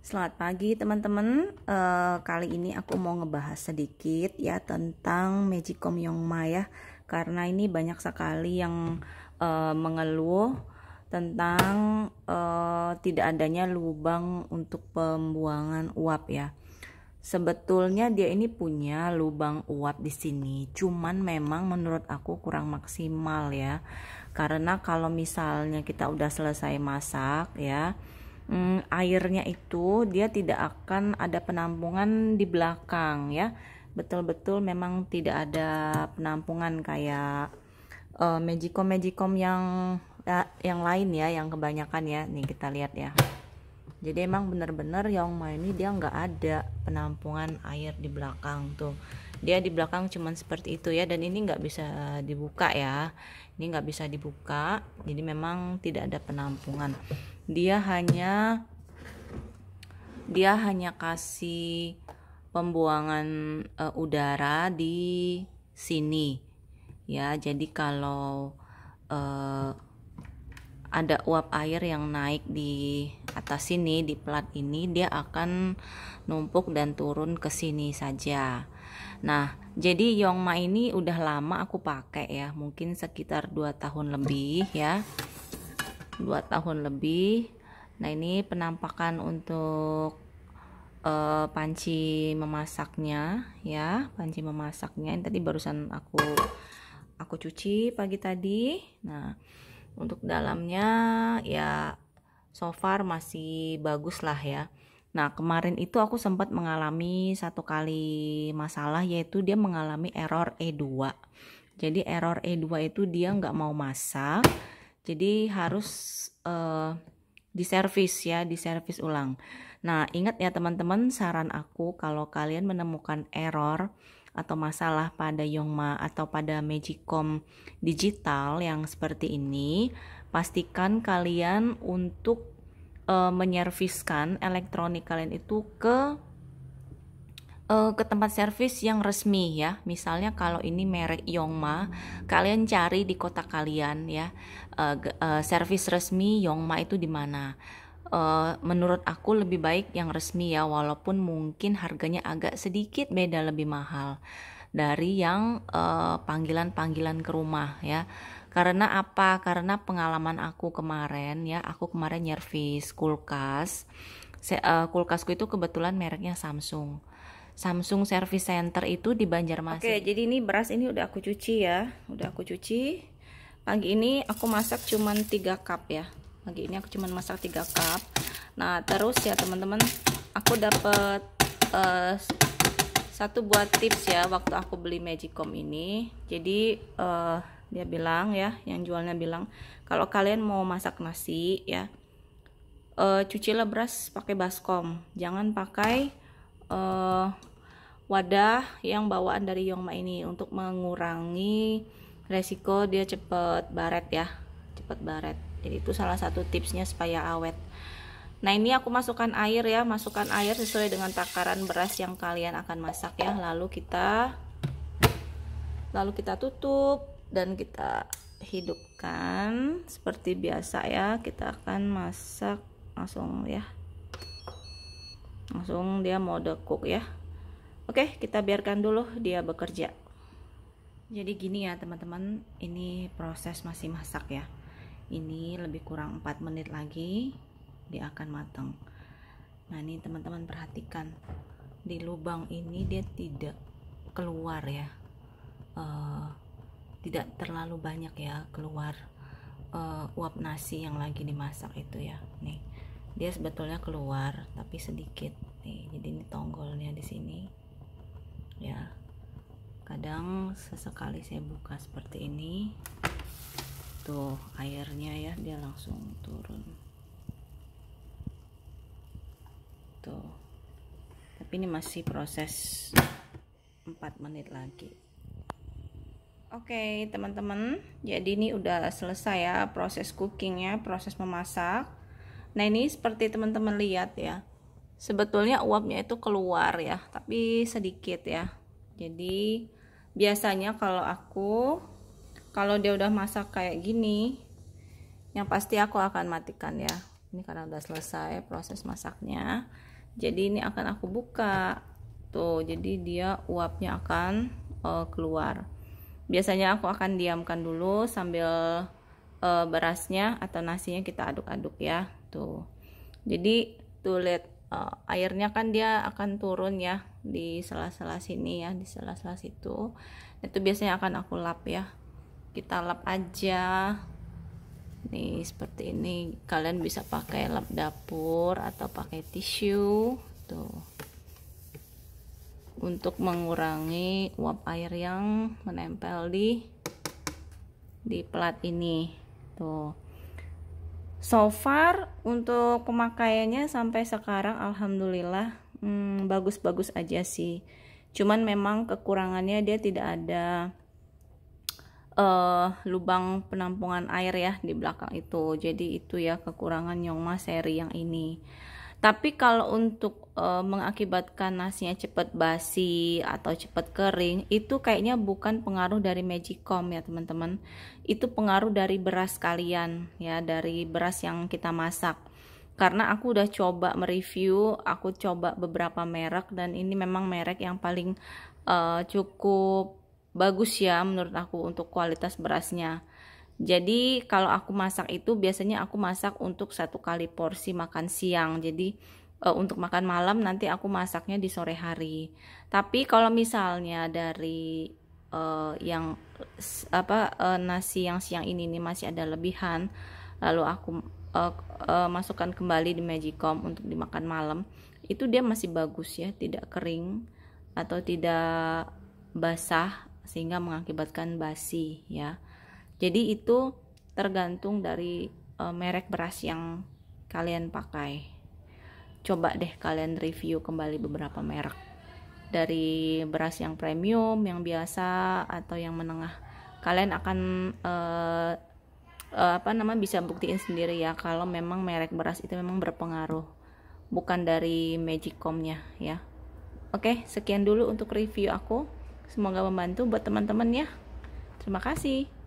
Selamat pagi teman-teman. Uh, kali ini aku mau ngebahas sedikit ya tentang Magicom Yongma ya, karena ini banyak sekali yang uh, mengeluh tentang uh, tidak adanya lubang untuk pembuangan uap ya. Sebetulnya dia ini punya lubang uap di sini, cuman memang menurut aku kurang maksimal ya, karena kalau misalnya kita udah selesai masak ya hmm, airnya itu dia tidak akan ada penampungan di belakang ya betul-betul memang tidak ada penampungan kayak uh, eh, magicom magicom yang ya, yang lain ya yang kebanyakan ya nih kita lihat ya jadi emang bener-bener Yongma ini dia nggak ada penampungan air di belakang tuh dia di belakang cuman seperti itu ya dan ini nggak bisa dibuka ya ini nggak bisa dibuka jadi memang tidak ada penampungan dia hanya dia hanya kasih pembuangan e, udara di sini ya jadi kalau e, ada uap air yang naik di atas sini di plat ini dia akan numpuk dan turun ke sini saja nah jadi Yongma ini udah lama aku pakai ya mungkin sekitar 2 tahun lebih ya 2 tahun lebih nah ini penampakan untuk uh, panci memasaknya ya panci memasaknya ini tadi barusan aku aku cuci pagi tadi nah untuk dalamnya ya so far masih bagus lah ya Nah, kemarin itu aku sempat mengalami satu kali masalah yaitu dia mengalami error E2. Jadi error E2 itu dia nggak mau masak jadi harus uh, diservis ya, diservis ulang. Nah, ingat ya teman-teman, saran aku kalau kalian menemukan error atau masalah pada Yongma atau pada Magicom digital yang seperti ini, pastikan kalian untuk e, eh, menyerviskan elektronik kalian itu ke Eh, ke tempat servis yang resmi ya. Misalnya kalau ini merek Yongma, kalian cari di kota kalian ya. Uh, uh, servis resmi Yongma itu di mana? Uh, menurut aku lebih baik yang resmi ya, walaupun mungkin harganya agak sedikit beda lebih mahal dari yang panggilan panggilan-panggilan ke rumah ya. Karena apa? Karena pengalaman aku kemarin ya, aku kemarin nyervis kulkas. Se uh, kulkasku itu kebetulan mereknya Samsung. Samsung Service Center itu di Banjarmasin. Oke, jadi ini beras ini udah aku cuci ya. Udah aku cuci. Pagi ini aku masak cuman 3 cup ya. Pagi ini aku cuman masak 3 cup. Nah, terus ya teman-teman, aku dapat uh, eh, satu buat tips ya waktu aku beli Magicom ini. Jadi uh, dia bilang ya, yang jualnya bilang kalau kalian mau masak nasi ya, uh, cucilah beras pakai baskom, jangan pakai uh, wadah yang bawaan dari Yongma ini untuk mengurangi resiko dia cepet baret ya cepet baret jadi itu salah satu tipsnya supaya awet nah ini aku masukkan air ya masukkan air sesuai dengan takaran beras yang kalian akan masak ya lalu kita lalu kita tutup dan kita hidupkan seperti biasa ya kita akan masak langsung ya langsung dia mode cook ya Oke, kita biarkan dulu dia bekerja. Jadi gini ya teman-teman, ini proses masih masak ya. Ini lebih kurang 4 menit lagi dia akan matang. Nah, ini teman-teman perhatikan. Di lubang ini dia tidak keluar ya. Uh, tidak terlalu banyak ya keluar uh, uap nasi yang lagi dimasak itu ya. Nih. Dia sebetulnya keluar tapi sedikit. Nih, jadi ini tonggolnya di sini ya kadang sesekali saya buka seperti ini tuh airnya ya dia langsung turun tuh tapi ini masih proses 4 menit lagi Oke okay, teman-teman jadi ini udah selesai ya proses cookingnya proses memasak Nah ini seperti teman-teman lihat ya sebetulnya uapnya itu keluar ya tapi sedikit ya jadi biasanya kalau aku kalau dia udah masak kayak gini yang pasti aku akan matikan ya ini karena udah selesai proses masaknya jadi ini akan aku buka tuh jadi dia uapnya akan uh, keluar biasanya aku akan diamkan dulu sambil uh, berasnya atau nasinya kita aduk-aduk ya tuh jadi tuh lihat uh, airnya kan dia akan turun ya di sela-sela sini ya di sela-sela situ itu biasanya akan aku lap ya kita lap aja nih seperti ini kalian bisa pakai lap dapur atau pakai tisu tuh untuk mengurangi uap air yang menempel di di plat ini tuh so far untuk pemakaiannya sampai sekarang alhamdulillah hmm, bagus-bagus hmm, aja sih cuman memang kekurangannya dia tidak ada uh, lubang penampungan air ya di belakang itu jadi itu ya kekurangan Yongma seri yang ini tapi kalau untuk e, mengakibatkan nasinya cepat basi atau cepat kering, itu kayaknya bukan pengaruh dari Magicom ya teman-teman. Itu pengaruh dari beras kalian ya, dari beras yang kita masak. Karena aku udah coba mereview, aku coba beberapa merek dan ini memang merek yang paling e, cukup bagus ya menurut aku untuk kualitas berasnya jadi kalau aku masak itu biasanya aku masak untuk satu kali porsi makan siang. Jadi e, untuk makan malam nanti aku masaknya di sore hari. Tapi kalau misalnya dari e, yang apa e, nasi yang siang ini nih masih ada lebihan, lalu aku e, e, masukkan kembali di Magicom untuk dimakan malam. Itu dia masih bagus ya, tidak kering atau tidak basah sehingga mengakibatkan basi ya jadi itu tergantung dari e, merek beras yang kalian pakai. Coba deh kalian review kembali beberapa merek dari beras yang premium, yang biasa atau yang menengah. Kalian akan e, e, apa nama bisa buktiin sendiri ya kalau memang merek beras itu memang berpengaruh bukan dari magicomnya ya oke sekian dulu untuk review aku semoga membantu buat teman-teman ya terima kasih